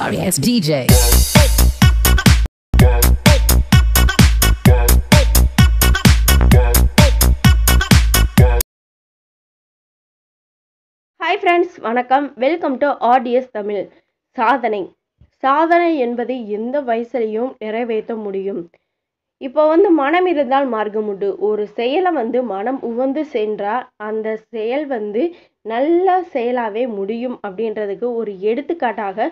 sorry ass DJ. Hi friends வணக்கம் welcome to RTS Tamil சாதனை சாதனை என்பது எந்த வயசுலையும் நிறைவேற்ற முடியும் இப்போ வந்து மனம் இருந்தால் மார்க்கம் உண்டு ஒரு செயலை வந்து மனம் உவந்து சென்றால் அந்த செயல் வந்து நல்ல செயலாகவே முடியும் அப்படின்றதுக்கு ஒரு எடுத்துக்காட்டாக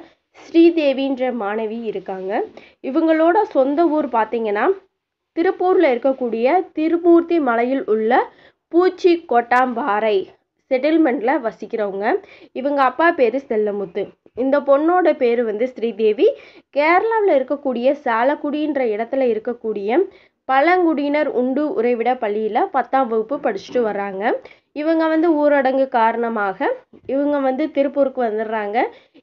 ஸ்ரீதேவின்ற மாணவி இருக்காங்க இவங்களோட சொந்த ஊர் பார்த்திங்கன்னா திருப்பூரில் இருக்கக்கூடிய திருமூர்த்தி மலையில் உள்ள பூச்சி கொட்டாம்பாறை செட்டில்மெண்ட்டில் வசிக்கிறவங்க இவங்க அப்பா பேர் செல்லமுத்து இந்த பொண்ணோட பேர் வந்து ஸ்ரீதேவி கேரளாவில் இருக்கக்கூடிய சாலக்குடின்ற இடத்துல இருக்கக்கூடிய பழங்குடியினர் உண்டு உறைவிட பள்ளியில் பத்தாம் வகுப்பு படிச்சுட்டு வர்றாங்க இவங்க வந்து ஊரடங்கு காரணமாக இவங்க வந்து திருப்பூருக்கு வந்துடுறாங்க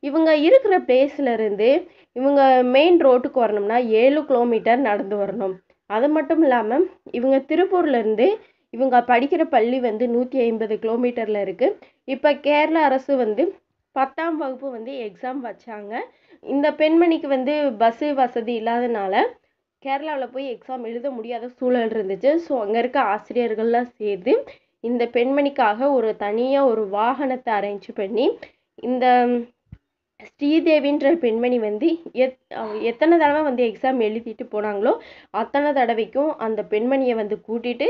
இவங்க இருக்கிற பிளேஸ்லேருந்து இவங்க மெயின் ரோட்டுக்கு வரணும்னா ஏழு கிலோமீட்டர் நடந்து வரணும் அது மட்டும் இல்லாமல் இவங்க திருப்பூர்லேருந்து இவங்க படிக்கிற பள்ளி வந்து நூற்றி ஐம்பது கிலோமீட்டரில் இருக்குது இப்போ கேரள அரசு வந்து பத்தாம் வகுப்பு வந்து எக்ஸாம் வச்சாங்க இந்த பெண்மணிக்கு வந்து பஸ்ஸு வசதி இல்லாதனால கேரளாவில் போய் எக்ஸாம் எழுத முடியாத சூழல் இருந்துச்சு ஸோ அங்கே இருக்க ஆசிரியர்கள்லாம் சேர்த்து இந்த பெண்மணிக்காக ஒரு தனியாக ஒரு வாகனத்தை அரேஞ்ச் பண்ணி இந்த ஸ்ரீதேவின்ற பெண்மணி வந்து எத் எத்தனை தடவை வந்து எக்ஸாம் எழுதிட்டு போனாங்களோ அத்தனை தடவைக்கும் அந்த பெண்மணியை வந்து கூட்டிட்டு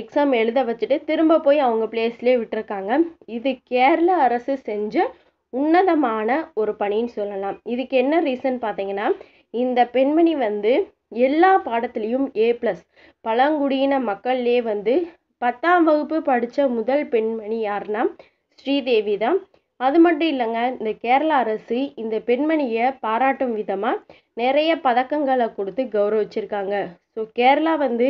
எக்ஸாம் எழுத வச்சுட்டு திரும்ப போய் அவங்க பிளேஸ்லேயே விட்டுருக்காங்க இது கேரள அரசு செஞ்ச உன்னதமான ஒரு பணின்னு சொல்லலாம் இதுக்கு என்ன ரீசன் பார்த்தீங்கன்னா இந்த பெண்மணி வந்து எல்லா பாடத்துலேயும் ஏ ப்ளஸ் பழங்குடியின மக்கள்லேயே வந்து பத்தாம் வகுப்பு படித்த முதல் பெண்மணி யாருன்னா ஸ்ரீதேவி தான் அது மட்டும் இல்லைங்க இந்த கேரளா அரசு இந்த பெண்மணியை பாராட்டும் விதமாக நிறைய பதக்கங்களை கொடுத்து கௌரவிச்சிருக்காங்க ஸோ கேரளா வந்து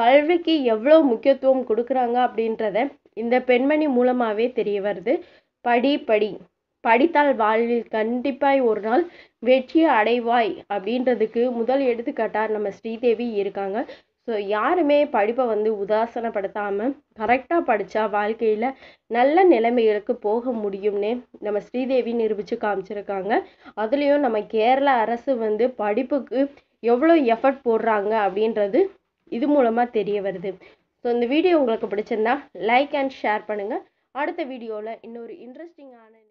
கல்விக்கு எவ்வளோ முக்கியத்துவம் கொடுக்குறாங்க அப்படின்றத இந்த பெண்மணி மூலமாகவே தெரிய வருது படி படி படித்தால் வாழ்வில் கண்டிப்பாக ஒரு நாள் வெற்றி அடைவாய் அப்படின்றதுக்கு முதல் எடுத்துக்காட்டார் நம்ம ஸ்ரீதேவி இருக்காங்க ஸோ யாருமே படிப்பை வந்து உதாசனப்படுத்தாமல் கரெக்டாக படித்தா வாழ்க்கையில் நல்ல நிலைமைகளுக்கு போக முடியும்னே நம்ம ஸ்ரீதேவி நிரூபித்து காமிச்சிருக்காங்க அதுலேயும் நம்ம கேரள அரசு வந்து படிப்புக்கு எவ்வளோ எஃபர்ட் போடுறாங்க அப்படின்றது இது மூலமாக தெரிய வருது ஸோ இந்த வீடியோ உங்களுக்கு பிடிச்சிருந்தா லைக் அண்ட் ஷேர் பண்ணுங்கள் அடுத்த வீடியோவில் இன்னொரு இன்ட்ரெஸ்டிங்கான